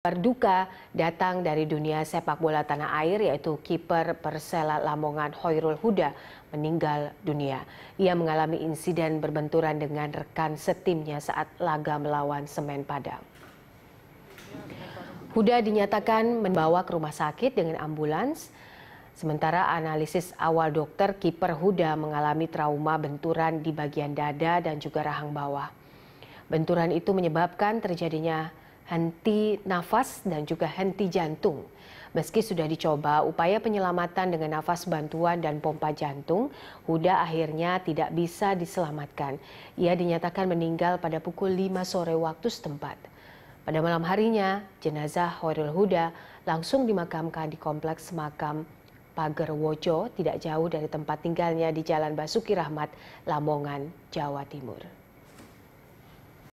Berduka datang dari dunia sepak bola tanah air yaitu kiper Persela Lamongan Hoirul Huda meninggal dunia. Ia mengalami insiden berbenturan dengan rekan setimnya saat laga melawan Semen Padang. Huda dinyatakan membawa ke rumah sakit dengan ambulans. Sementara analisis awal dokter kiper Huda mengalami trauma benturan di bagian dada dan juga rahang bawah. Benturan itu menyebabkan terjadinya henti nafas, dan juga henti jantung. Meski sudah dicoba upaya penyelamatan dengan nafas bantuan dan pompa jantung, Huda akhirnya tidak bisa diselamatkan. Ia dinyatakan meninggal pada pukul 5 sore waktu setempat. Pada malam harinya, jenazah Hoirul Huda langsung dimakamkan di kompleks makam Pager Wojo tidak jauh dari tempat tinggalnya di Jalan Basuki Rahmat, Lamongan, Jawa Timur.